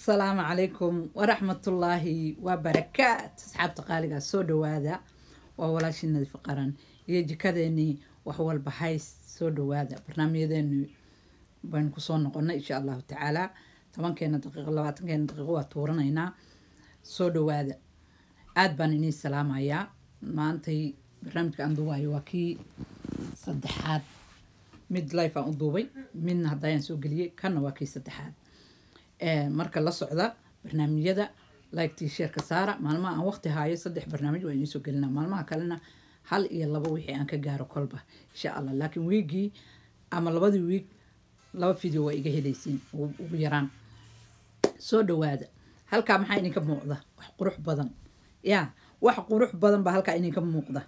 السلام عليكم ورحمة الله وبركاته أصحاب سودو سو دوادا وولاشنا فقرا يجي كذني وحول بحيس سو دوادا برنامج بان كسون نقولنا إن شاء الله تعالى طبعا كينا دقيقة لواتن كينا دقيقة واتورنا هنا سو دوادا aad baan inii salaamayaa maantay barnaamijka aan duubahayo waa kii saddexaad mid life aan u duubay midna hadda ayaan soo geliyey kanna marka la socda barnaamijyada laigtii sheerka saara maalmaha aan waqti haayo saddex barnaamij waa idiinsoo gelinaa maalmaha kalena hal iyo laba wixii aan ka gaaro kolba insha allah laakiin wiigii ama labadii wiig laba video waa iga helaysiin ugu yaraan soo dhawaada halkaa maxaa idinka muuqda wax qurux badan yaa wax qurux badan baa halkaa idinka muuqda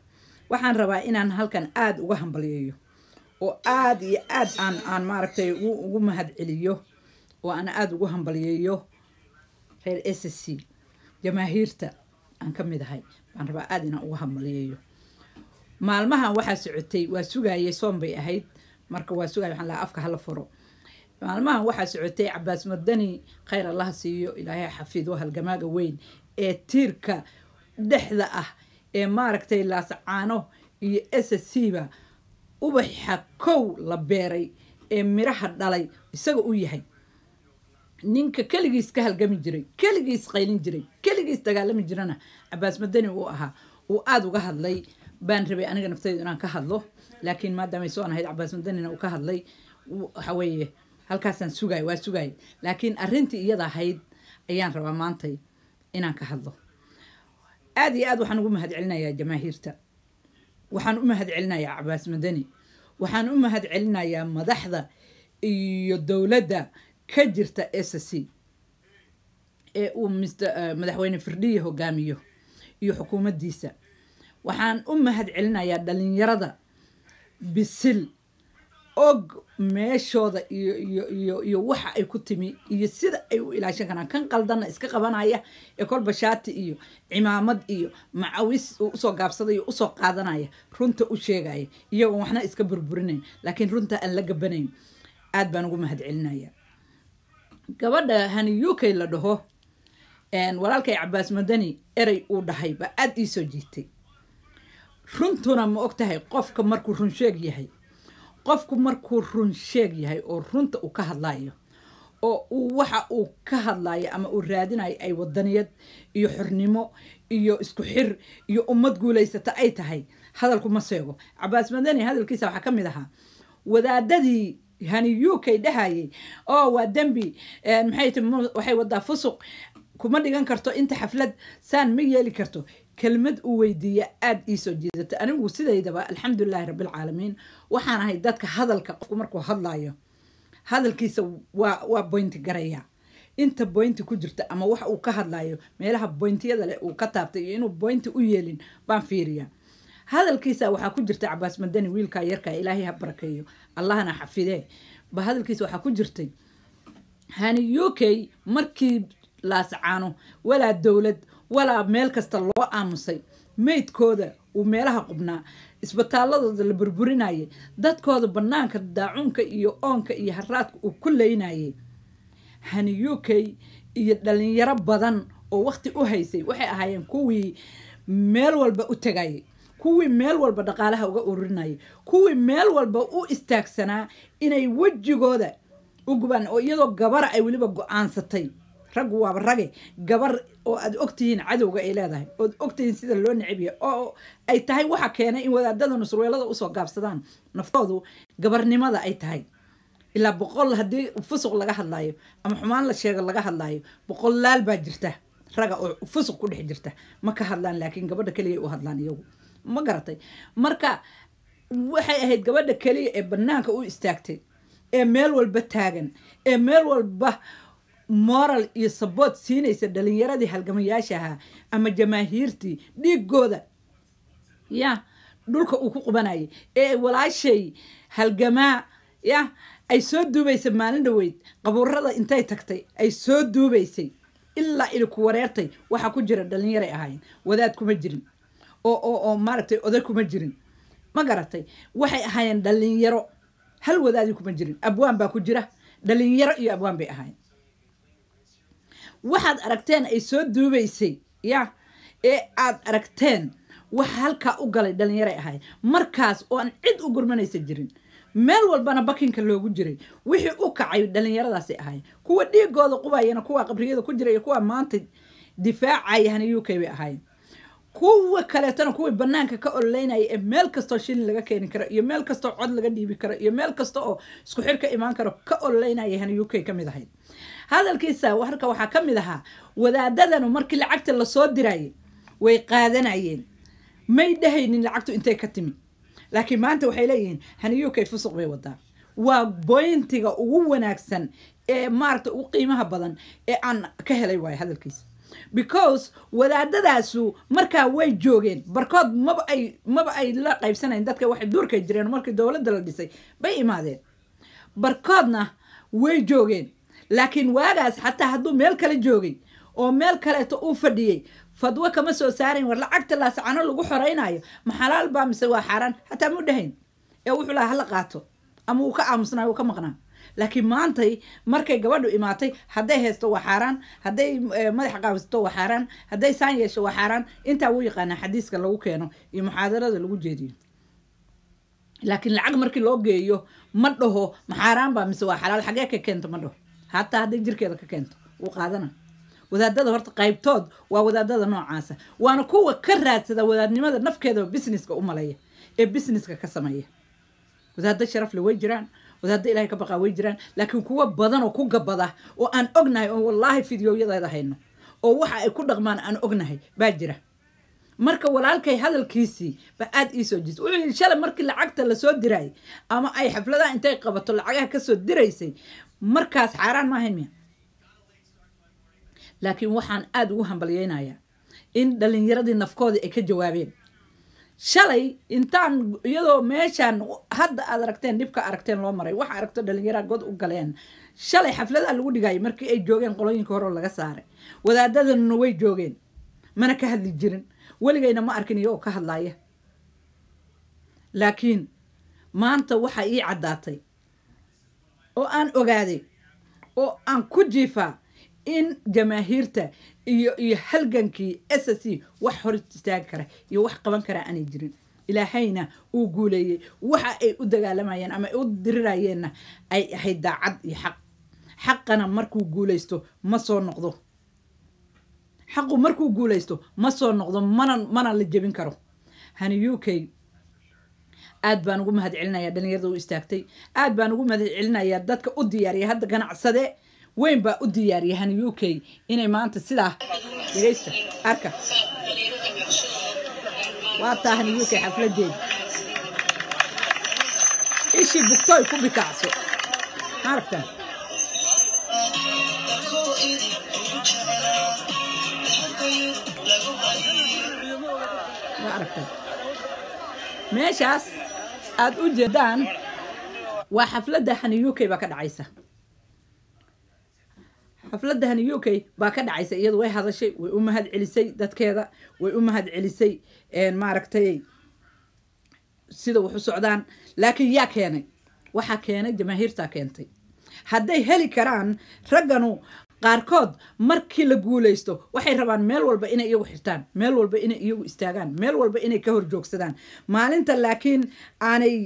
waxaan rabaa inaan halkan aada uga hambalyeeyo oo aada iyo aada aan aan maaragtay ugu mahad celiyo oo aan aada ugu hambalyeeyo reer s c jamaahiirta aan ka mid ahay baan rabaa aada inaan ugu hambalyeeyo maalmahan waxaa socotay waa sugaayay soon bay ahayd marka waa sugaya waxaan lahaa afka hala furo maalmahan waxaa socotay cabaas mardani khayr allah siiyo ilaahay xafiid oo halgamaaga weyn ee tiirka dhexda ah ee maaragtay laascaano iyo s c ba ubaxa kow la beeray ee miraha dhalay isaga u yahay ninka keligiis ka halgami jiray keligiis qaylin jiray keligiis dagaalami jirana cabaas madani uu ahaa uu aada uga hadlay baan rabay aniga naftaydu inaan ka hadlo laakiin maadaamay soo ahayd cabaas madanina uu ka hadlay waxaweeye halkaasaan sugay waa sugay laakiin arintii iyada ahayd ayaan rabaa maantay inaan ka hadlo aada iyo aad waxaan ugu mahad celinayaa jamaahiirta waxaan u mahad celinayaa cabaas madani waxaan u mahad celinayaa madaxda iyo dowladda ka jirta s c ee uu eh, madaxweyne firdhiye hogaamiyo iyo xukuumaddiisa waxaan u mahad celinayaa dhalinyarada bisil og meeshooda iyo iyo iyo waxa ay ku timi iyo sida ay u ilaashan karaan kan qaldanna iska qabanaya ee kolba shaati iyo cimaamad iyo macawis uu usoo gaabsadaya usoo qaadanaya runta u sheegaya iyagoon waxna iska burburinayn laakiin runta aan la gabanayn aada baan ugu mahad celinayaa gabadha hani u k la dhaho walaalkay cabaas madani erey uu dhahayba aada ii soo jiitay runtuna ma og tahay qofka markuu run sheeg yahay qofku markuu run sheeg yahay oo runta uu ka hadlaayo oo uu waxa uu ka hadlaayo ama uu raadinayo ay wadaniyad iyo xornimo iyo isku xir iyo ummad guulaysata ay tahay hadalku ma seego cabaas madani hadalkiisa waxaa ka mid ahaa wadaadadii hani u k dhahayay oo oh, waa dembi waxay wadaa fusuq kuma dhigan karto inta xaflad saan ma yeeli karto kelmad uu weydiiya aada iisoo soo jiidata anigu sidaydaba alxamdulilahi rabbilcaalamiin waxaan ahay dadka hadalka qofku markuu hadlayo hadalkiisa waa waa boynti garaya inta boynti ku jirta ama wax uu ka hadlayo meelaha boyntiyada leh uu ka taabtay iyo inuu boynti u yeelin baan fiiriyaa hadalkiisa waxaa ku jirtay cabaas madani wiilkaa yarkaa ilaahay ha barakeeyo allahna xafidee ba hadalkiisa waxaa ku jirtay hani ukey markii laascaano walaa dowlad walaa meel kasta loo aamusay meydkooda uu meelaha qubnaa isbitaaladooda la burburinayay dadkooda banaanka daacuunka iyo oonka iyo haraadka uu ku leynayay hani ukey iyo dhalinyaro badan oo waqti u haysay waxay ahaayeen kuwii meel walba u tagayay kuwii meel walba dhaqaalaha uga ururinayay kuwii meel walba u istaagsanaa inay wejigooda u gubaan oo iyadoo gabara ay weliba go-aansatay raggu waaba rage gabar oo aad ogtihiin cadowga ay leedahay ood ogtihiin sida loo nicibya oo ay tahay waxa keenay in wadaadada nusweelada usoo gaabsadaan naftoodu gabarnimada ay tahay ilaa boqol haddii fusuq laga hadlaayo ama xumaan la sheega laga hadlaayo boqol baa jirta raga oo fusuq ku dhex jirta ma ka hadlaan laakiin gabadha keliya u hadlaan iyagu ma garatay marka waxay ahayd gabadha keliya ee banaanka u istaagtay ee meel walba taagan ee meel walba moral iyo sabood siinaysa dhalinyaradii halgamayaasha ahaa ama jamaahiirtii dhiiggooda ya dhulka uu ku qubanayay ee walaashay halgamaa ya ay soo duubaysay maalin dhaweyd qabuurada intay tagtay ay soo duubaysay ilaa iliku wareertay waxaa ku jira dhalinyaray ahaayeen wadaad kuma jirin oo maaragtay oday kuma jirin ma garatay waxay ahaayeen dhalinyaro hal wadaadii kuma jirin abwaan baa ku jira dhalinyaro iyo abwaan bay ahaayeen waxaad aragteen ay soo duubaysay ya ee aad aragteen waxa halkaa u galay dhalinyaray ahayd markaas oo aan cid u gurmanaysa jirin meel walbana bakinka loogu jiray wixii u kacay dhalinyaradaasay ahaayeen kuwa dhiigooda qubayana kuwa qabriyada ku jira iyo kuwa maanta difaacayahana u k bay ahaayeen kuwa kaleetana kuwii banaanka ka ololeynaya ee meel kastoo shilin laga keeni karo iyo meel kastoo cod laga dhiibi karo iyo meel kasta oo isku xir ka imaan karo ka ololeynayahn u k kamid ahayd hadalkiisa warka waxaa ka mid ahaa wadaadadanu markii lacagta lasoo dirayay way qaadanayeen may dhahaynin lacagtu intay ka timi laakiin maanta waxay leeyihiin haniyu kay fusuq bay wadaa waa boyntiga ugu wanaagsan ee maarata ugu qiimaha badan ee aan ka helay waayo hadalkiisa because wadaadadaasu markaa way joogeen barkood maba ay maba ay la qaybsanayn dadka waxay duurka jireen markii dowladda la dhisay bay imaadeen barkoodna way joogeen laakiin waagaas xataa hadduu meel kale joogay oo meel kaleeto uu fadhiyey fadwo kama soo saarayn war lacagta laascano lagu xoreynaayo maxalaal baa mise waa xaaraan xataa muu dhahayn ee wuxuu lahaa hala qaato ama uu ka aamusnaayo uu ka maqnaa laakiin maantay markay gabadhu imaatay hadday haysto waa xaaraan hadday eh, madaxa qaawisato waa xaaraan hadday saan yeesho waa xaaraan intaa wuu yaqaanaa xadiiska lagu keeno iyo muxaadarada lagu jeediyo laakiin lacag markii loo geeyo ma dhaho maxaaraan baa mise waa xalaal xagee ka keento ma dhaho hataa hadday jirkeeda ka keento wuu qaadana wadaadada horta qaybtood waa wadaadada noocaasa waana kuwa ka raadsada wadaadnimada nafkeedaba busineska u maleeya ee busineska ka sameeya wadaado sharafle way jiraan wadaadda ilahay ka baqaa way jiraan laakiin kuwo badan oo ku gabada oo aan ognahay oo wallaahi fidyooyadeeda hayno oo waxa ay ku dhaqmaan aan ognahay baa jira marka walaalkay hadalkiisii ba aad iisoo jirta wuxuu yii shalay markii lacagta lasoo diraayy ama ay xafladaha intay qabato lacagaha kasoo diraysay markaas xaaraan ma miya laakiin waxaan aada ugu hambalyeynayaa in dhalinyaradii nafkooda ay ka jawaabeen shalay intaan iyadoo meeshaan hadda aad aragteen dhibka aragteen loo maray waxa aragto dhalinyara god u galeen shalay xafladaa lagu dhigaayo markii ay joogeen qolooyinka hore laga saaray wadaadadanna way joogeen mana ka hadli jirin weligayna ma arkin iyagoo ka hadlaaya laakiin maanta waxaa ii caddaatay oo aan ogaaday oo aan ku jiifaa in jamaahiirta iyo iyo halgankii s s c wax hor istaagi kara iyo wax qaban kara aanay jirin ilaahayna uu guuleeyey waxa ay u dagaalamayeen ama u dirirayeenna ay ahayd daacad iyo xaq xaqana markuu guuleysto ma soo noqdo xaqu markuu guulaysto ma soo noqdo mana mana la jebin karo hani u k aad baan ugu mahad celinayaa dhalinyarada u istaagtay aad baan ugu mahadcelinayaa dadka u diyaariya hadda ganacsade weyn baa u diyaaryahan u k inay maanta sidaa dhegeysta arka waa taahan u k xafladeeda ishii bugtoy ku bikacso maaragtan meeshaas aad u jeedaan waa xafladda xaniyuukay baa ka dhacaysa xafladahan u k baa ka dhacaysa iyada way hadashay way u mahad celisay dadkeeda way u mahad celisay maaragtay sida wax u socdaan laakiin yaa keenay waxaa keenay jamaahiirtaa keentay hadday heli karaan ragganu qaarkood markii la guuleysto waxay rabaan meel walba inay iyagu xirtaan meel walba inay iyagu istaagaan meel walba inay ka hor joogsadaan maalinta laakiin aanay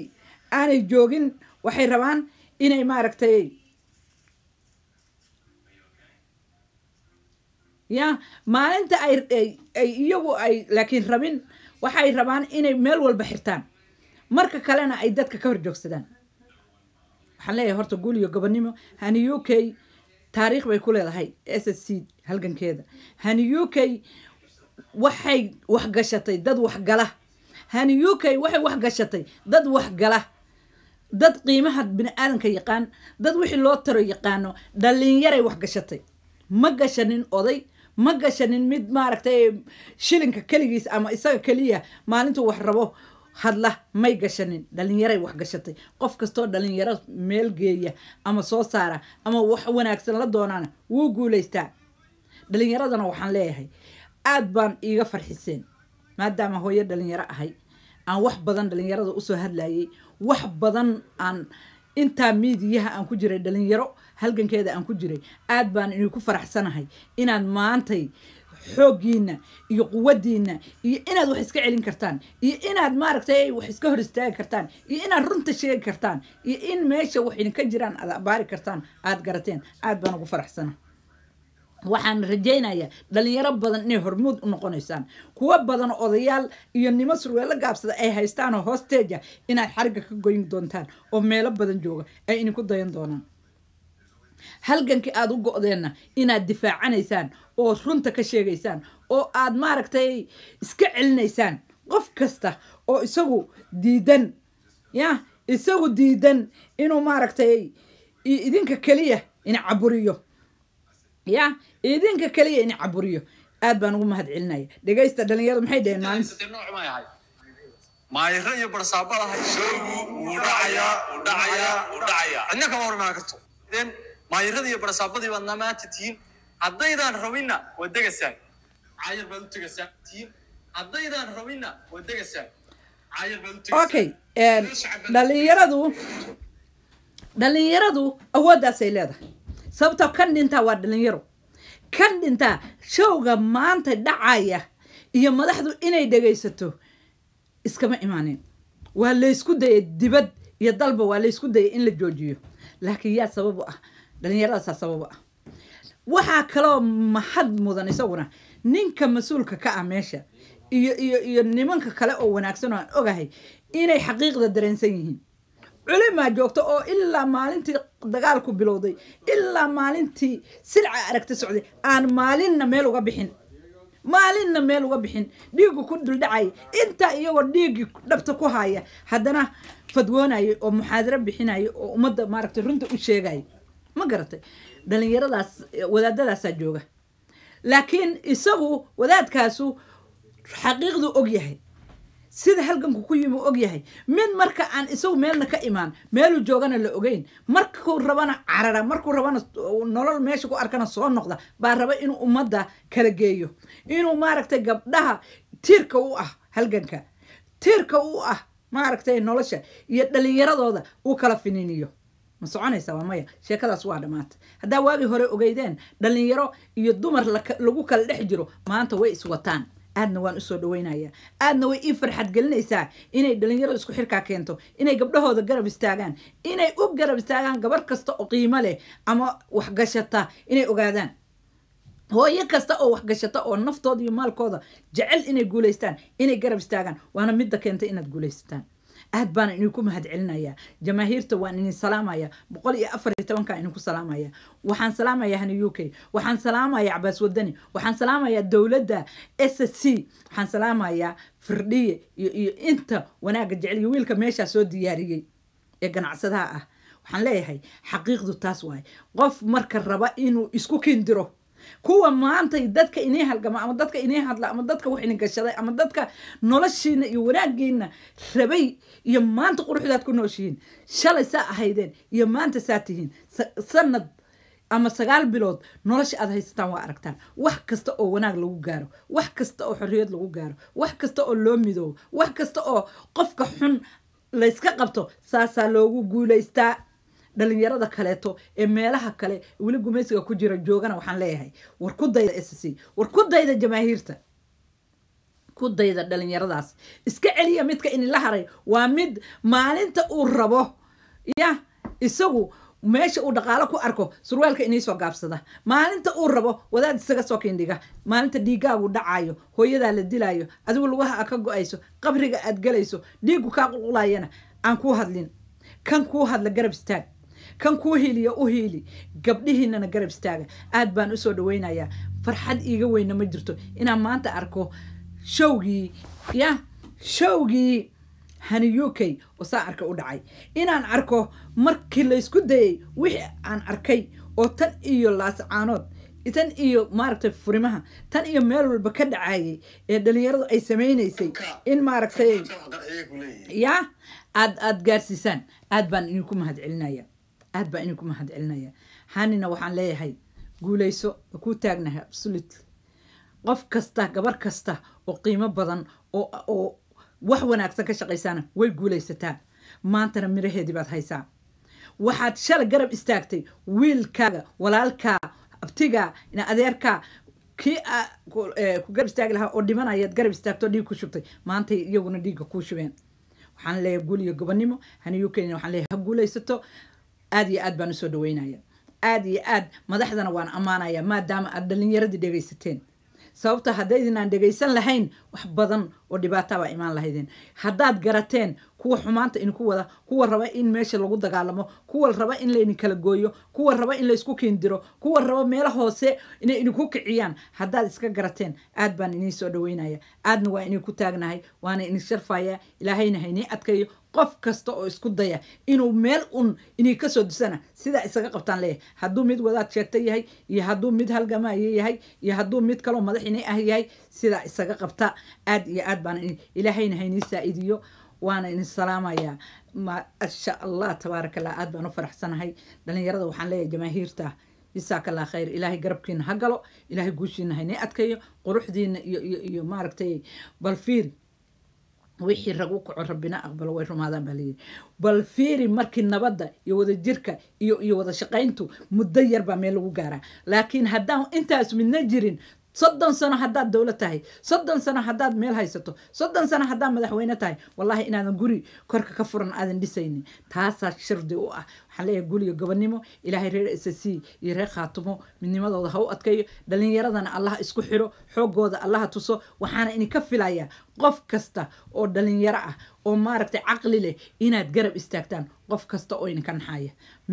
aanay joogin waxay rabaan inay maaragtay ya maalinta ay iyagu ay laakiin rabin waxay rabaan inay meel walba xirtaan marka kalena ay dadka ka horjoogsadaan waxaan leeyahay horta guul iyo gobonnimo hani u k taariikh bay ku leedahay s s c halgankeeda hani u k waxay waxgashatay dad waxgala hani u k waxay waxgashatay dad waxgala dad qiimaha bini aadanka yaqaan dad wixii loo taro yaqaano dhalinyaray waxgashatay ma gashanin oday ma gashanin mid maaragtay shilinka keligiis ama isaga keliya maalintu wax rabo hadla may gashanin dhalinyaray wax gashatay qof kastoo dhalinyaro meel geeya ama soo saara ama wax wanaagsan la doonaana wuu guulaystaa dhalinyaradana waxaan leeyahay aad baan iiga farxiseen maadaama hooyo dhalinyaro ahay aan wax badan dhalinyarada usoo hadlayay wax badan aan intaa miidiyaha aan ku jiray dhalinyaro halgankeeda aan ku jiray aad baan idinku faraxsanahay inaad maantay xooggiina iyo quwaddiina iyo inaad wax iska celin kartaan iyo inaad maaragtay wax iska hor istaagi kartaan iyo inaad runta sheegi kartaan iyo in meesha wax idinka jiraan aad abaari kartaan aad garateen aad baan ugu faraxsanahay waxaan rajaynayaa dhalinyaro badan inay hormuud u noqonaysaan kuwo badan odayaal iyo nimo surweelo gaabsada ay haystaanoo hoosteeja inaad xariga ka goyn doontaan oo meelo badan jooga ay idinku dayan doonaan halgankii aada u go-deenna inaad difaacanaysaan oo runta ka sheegaysaan oo aad maaragtay iska celinaysaan qof kasta oo isagu diidan ya isagu diidan inuu maaragtay idinka keliya ina caburiyo ya idinka kaliya in caburiyo aad baan ugu mahad celinaya dhegaysta dhalinyarada maxay dhaheen maalin maayiro iyo barsaabadaha shoogu wuu dhacayaa wuu dhacayaa wuu dhacayaa cidna kama hor imaan karto den maayirada iyo barsaabadii baad namaanta tihiin haddaydaan rabinna waa degasaan caayir baad u tegasaan tihiin haddaydaan rabinna waa degasaan caayir baad u tegasaan okay eh, dhalinyaradu dhalinyaradu awooddaasay leedahay sababtoo kan dhintaa waa dhalinyaro kan dhintaa showga maanta dhacaya iyo madaxdu inay dhegaysato iskama imaanin waa laysku dayay dibad iyo dalba waa laysku dayay in la joojiyo laakiin yaa sabab u ah dhallinyaradaasa sabab u ah waxaa kaloo mahad mudan isaguna ninka mas-uulka ka ah meesha iyo iyo iyo nimanka kale oo wanaagsan oo aan ogahay inay xaqiiqda dareensan yihiin culimaa joogta oo ilaa maalintii dagaalku bilowday ilaa maalintii silca aragta socday aan maalinna meel uga bixin maalinna meel uga bixin dhiiggu ku duldhacaya intaa iyagoo dhiiggii dhabta ku haaya haddana fadwoonaya oo muxaadaro bixinaya oo ummadda maaragtay runta u sheegaya ma garatay dhallinyaradaas wadaadadaasaa jooga laakiin isagu wadaadkaasu xaqiiqdu og yahay sida halganku ku yimi og yahay mid marka aan isagu meelna ka imaan meeluu joogana la ogeyn markuu rabana carara markuu rabana nolol meesha ku arkana soo noqda baa raba inuu ummadda kala geeyo inuu maaragtay gabdhaha tiirka u ah halganka tiirka u ah maaragtay nolosha iyo dhalinyaradooda uu kala fininiyo ma soconaysaa maya sheekadaas waa dhammaanta haddaa waagii hore ogeydeen dhalinyaro iyo dumar lagu kala dhex jiro maanta way iswataan aadna waan usoo dhaweynayaa aadna way ii farxad gelinaysaa inay dhalinyaro isku xirkaa keento inay gabdhahooda garab istaagaan inay u garab istaagaan gabarh kasta oo qiimo leh ama waxgashata inay ogaadaan hooyo kasta oo waxgashata oo naftooda iyo maalkooda jecel inay guulaystaan inay garab istaagaan waana midda keenta inaad guulaysataan aad baana idinku mahadcelinayaa jamaahiirta waan idin salaamaya boqol iyo afar iyo tobankaa idinku salaamaya waxaan salaamayaa hani u k waxaan salaamayaa cabaas wadani waxaan salaamayaa dowladda s c waxaan salaamayaa firdhiye iyo iyo inta wanaagga jecel iyo wiilka meeshaa soo diyaariyey ee ganacsadaha ah waxaan leeyahay xaqiiqdu taas waay qof marka raba inuu isku kindiro kuwa maantay dadka inay halgamo ama dadka inay hadla ama dadka wax inigashaday ama dadka noloshiina iyo wanaagiina rabay iyo maanta quruxdaad ku nooshihiin shalay saa ahaydeen iyo maanta saa tihiin sanad ama sagaal bilood nolosha aad haysataan waa aragtaan wax kasta oo wanaag lagu gaaro wax kasta oo xorriyad lagu gaaro wax kasta oo loo midoobo wax kasta oo qofka xun layska qabto saasaa loogu guulaystaa dhalinyarada kaleeto ee meelaha kale weli gumaysiga ku jira joogana waxaan leeyahay war ku dayda s c war ku dayda jamaahiirta ku dayda dhalinyaradaas iska celiya midka inila haray waa mid maalinta uu rabo ya isagu meesha uu dhaqaalo ku arko surwaalka iniisoo gaabsada maalinta uu rabo wadaad isaga soo kindhiga maalinta dhiigaagu dhacaayo hooyadaa la dilaayo adigu lugaha a ka go-ayso qabriga aad galayso dhiigu kaa qulqulayana aan kuu hadlin kan kuu hadla garab istaag kan kuu hiiliya u hiili gabdhihiinana garab istaaga aad baan usoo dhaweynayaa farxad iiga weyna ma jirto inaan maanta arko showgii ya showgii hani u oo saa arka u dhacay inaan arko markii laysku dayay wixii aan arkay oo tan iyo laascaanood tan iyo maaragtay furimaha tan iyo meel walba ka dhacayay ee dhalinyaradu ay samaynaysay in maaragtay ya aad aada gaarsiisaan aad baan idinku mahad celinaya aad baa idinku mahad celinaya hanina waxaan leeyahay guuleyso waa kuu taagnahay absolutely qof kasta gabar kasta oo qiimo badan oo wax wanaagsan ka shaqaysaana way guulaysataa maantana miraheedii baad haysaa waxaad shalay garab istaagtay wiilkaaga walaalkaa abtigaa adeerkaa kii ah, eh, ku garab istaagi lahaa oo dhimanayaad garab istaagto dhiig ku shubtay maantay iyaguna dhiigga kuu shubeen waxaan leeyahay guul iyo gobonimo haniyuukeenina waxaan leeyahay ha guulaysato aada iyo aad baan usoo dhaweynaya aada iyo aad madaxdana waan ammaanaya maadaama aad dhalinyaradii dhegaysateen sababta hadda dhegaysan lahayn wax badan oo dhibaatabaa imaan lahaydeen haddaad garateen kuwa xumaanta idinku wada kuwa raba in meesha lagu dagaalamo kuwa raba in kala gooyo kuwa raba in laysku kiindiro kuwa raba meelo hoose inay idinku kiciyaan haddaad iska garateen aad baan idiin soo dhaweynaya aadna waa idinku taagnahay waana idin sharfaya ilaahayna haynii adkayo qof kasta oo isku daya inuu meel un inay kasoo disana sidaa isaga qabtaan leeyahay hadduu mid wadaad sheegta yahay iyo hadduu mid halgamaayo yahay iyo hadduu mid kaloo madaxinay ah yahay sidaa isaga qabta aad iyo aad baan ilaahayna haynii saaidiyo waana in salaamayaa maasha allah tabaaraka aad baan u faraxsanahay dhalinyarada waxaan leeyahay jamaahiirta jisaaka allah khayr ilaahay garabkiina ha galo ilaahay guushiina haynii adkayo quruxdiina iyo iyo iyo maaragtay balfiir wixii ragu kaco rabbina aqbalo way rumaadaan baa layidhi bal fiiri markii nabadda iyo wadajirka iyo iyo wada shaqayntu muddo yarbaa meel lagu gaaraa laakiin haddaan intaas midna jirin soddon sano haddaad dowla tahay soddon sano haddaad meel haysato soddon sano haddaad madaxweyne tahay wallaahi inaadan guri korka ka furan aadan dhisaynin taasaa shardi u ah waxaan leeyahay guriga gobonimo ilaahay reer s c iyo reer khaatumo midnimadooda ha u adkayo dhalinyaradana allah isku xiro xooggooda allaha tuso waxaana idinka filayaa qof kasta oo dhalinyaro ah oo maaragtay caqli leh inaad garab istaagtaan qof kasta oo idinka naxaya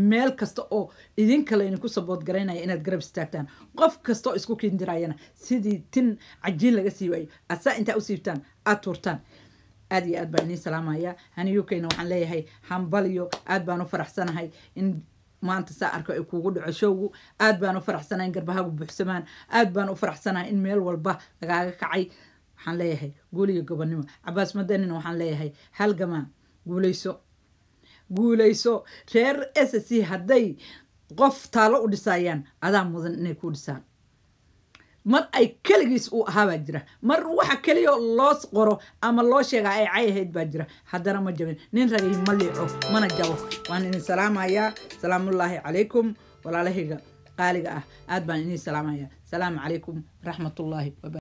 meel kasta oo idinka laydinku sabood garaynaya inaad garab istaagtaan qof kasta oo isku kindirayana sidii tin cajiin laga sii waayo asaa intaa u aad tuurtaan aad iyo aad baan idiin salaamaya haniyukeyna waxaan leeyahay hambaliyo aad baan u faraxsanahay in maanta saa arko ay kuugu dhaco showgu aad baan u faraxsanahay in garbahaagu buuxsamaan aad baan u faraxsanahay in meel walba lagaaga kacay waxaan leeyahay guuliga gobonnimo cabaas madanina waxaan leeyahay halgamaa guuleyso guulayso reer s c hadday qof taalo u dhisayaan adaa mudan inay ku dhisaan mar ay keligiis uu ahaabaa jira mar waxa keliya loo qoro ama loo sheegaa ay cay ahayd baa jira haddana ma jabin nin ragay ma liico mana jabo waan idin salaamayaa salaamullaahi calaykum walaalahayga qaaliga ah aad baan idin salaamayaa salaamu calaykum waraxmatullaahi wabara